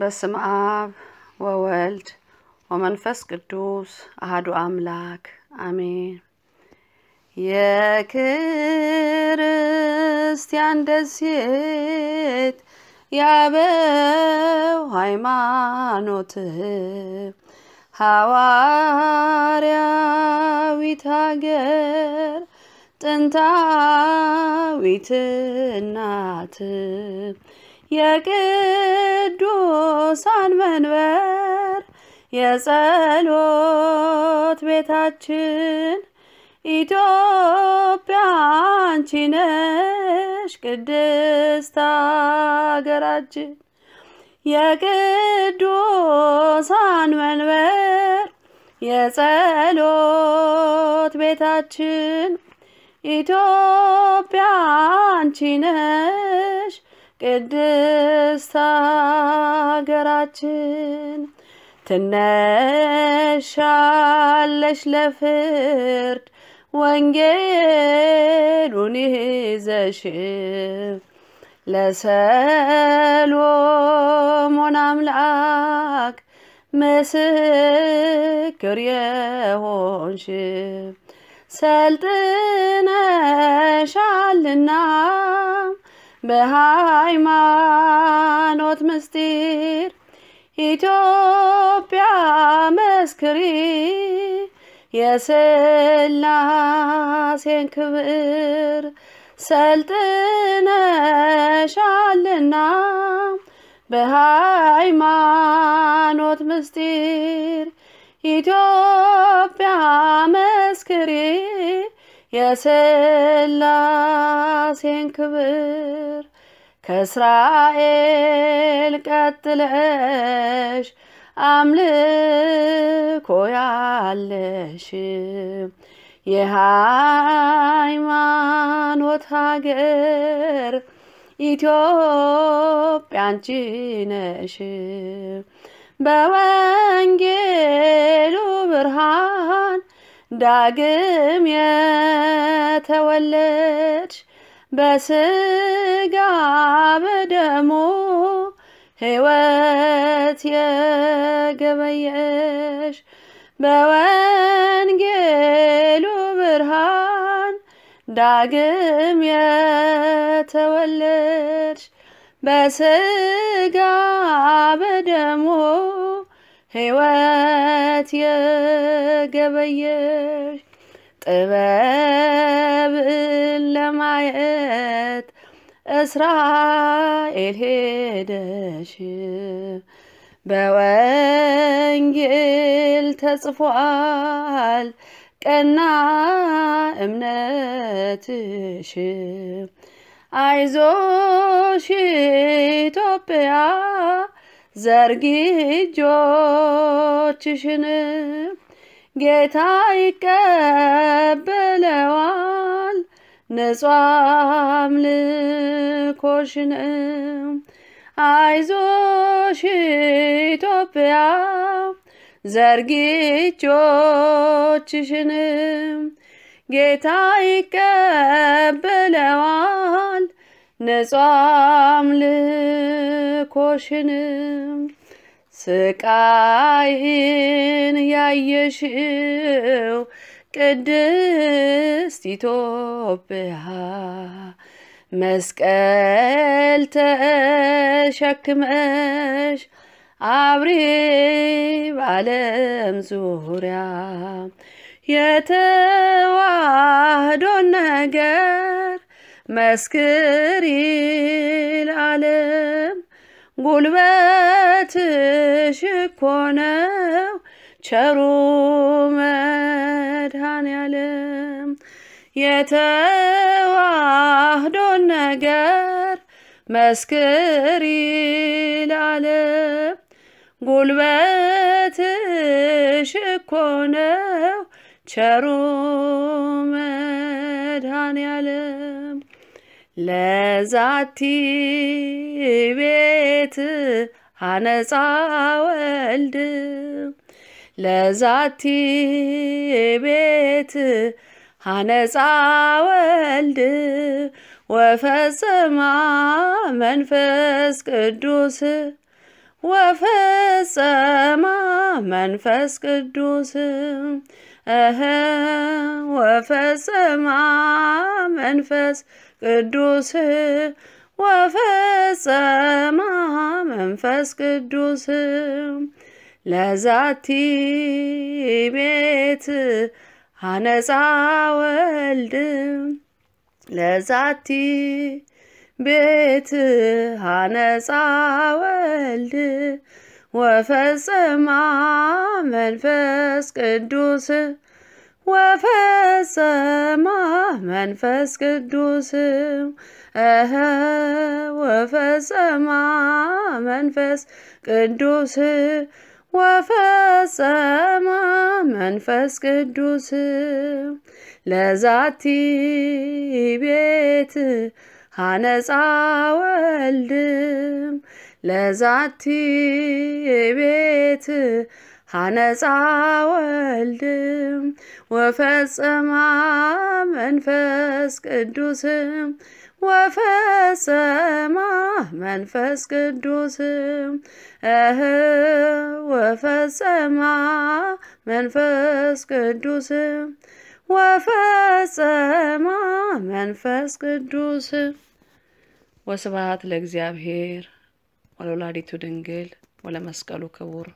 በስም አብ ወወልድ ወመንፈስ ቅዱስ አህዱ አምላክ አሜን። የክርስቲያን ደሴት ያበው ሃይማኖት ሐዋርያዊት ሀገር ጥንታዊት እናት ቅዱሳን መንበር የጸሎት ቤታችን ኢትዮጵያ አንቺ ነሽ ቅድስት አገራችን የቅዱሳን መንበር የጸሎት ቤታችን ኢትዮጵያ አንቺ ነሽ ቅድስት ሀገራችን ትነሻለሽ ለፍርድ ወንጌሉን ይዘሽ ለሰሎሞን አምላክ ምስክር የሆንሽ ሰልጥነሻልና በሃይማኖት ምስጢር ኢትዮጵያ መስክሪ የስላሴን ክብር ሰልጥነሻልና በሃይማኖት ምስጢር ኢትዮጵያ መስክሪ የስላሴን ክብር ከእስራኤል ቀጥለሽ አምልኮ ያለሽ የሃይማኖት ሀገር ኢትዮጵያ አንቺ ነሽ። በወንጌሉ ብርሃን ዳግም የተወለድ በስጋ በደሞ ሕይወት የገበየሽ በወንጌሉ ብርሃን ዳግም የተወለድሽ በስጋ በደሞ هوات يا قبيش طباب لمعيات اسرائيل هيدش بوانجيل تصفوال كنا امنتش عايزوش توبيا ዘርጊ እጆችሽን ጌታ ይቀበለዋል ንጹሕ አምልኮሽን። አይዞሽ ኢትዮጵያ ዘርጊ እጆችሽን ጌታ ይቀበለዋል ነጻም ልኮሽን ስቃይን ያየሽው ቅድስት ኢትዮጵያ መስቀል ተሸክመሽ አብሪ በዓለም ዙሪያ የተዋህዶን ነገር መስክሪ ለዓለም ጉልበትሽ እኮ ነው ቸሩ መድኃኔዓለም የተዋህዶን ነገር መስክሪ ለዓለም ጉልበትሽ እኮ ነው ቸሩ መድኃኔዓለም ለዛቲ ቤት አነጻ ወልድ ለዛቲ ቤት አነጻ ወልድ ወፈጽማ መንፈስ ቅዱስ ወፈጸማ መንፈስ ቅዱስ እህ ወፈጸማ መንፈስ ቅዱስ ወፈጸማ መንፈስ ቅዱስ ለዛቲ ቤት አነጻ ወልድ ለዛቲ ቤት አነጻ ወልድ ወልድ ወፈጽማ መንፈስ ቅዱስ ወፈጸማ መንፈስ ቅዱስ እህ ወፈጸማ መንፈስ ቅዱስ ወፈጸማ መንፈስ ቅዱስ ለዛቲ ቤት ሀነጻ ወልድም ለዛቲ ቤት ሐነፃ ወልድም ወፈጸማ መንፈስ ቅዱስም ወፈጸማ መንፈስ ቅዱስም እህ ወፈጸማ መንፈስ ቅዱስ ወፈጸማ መንፈስ ቅዱስ ወስብሐት ለእግዚአብሔር ወለወላዲቱ ድንግል ወለመስቀሉ ክቡር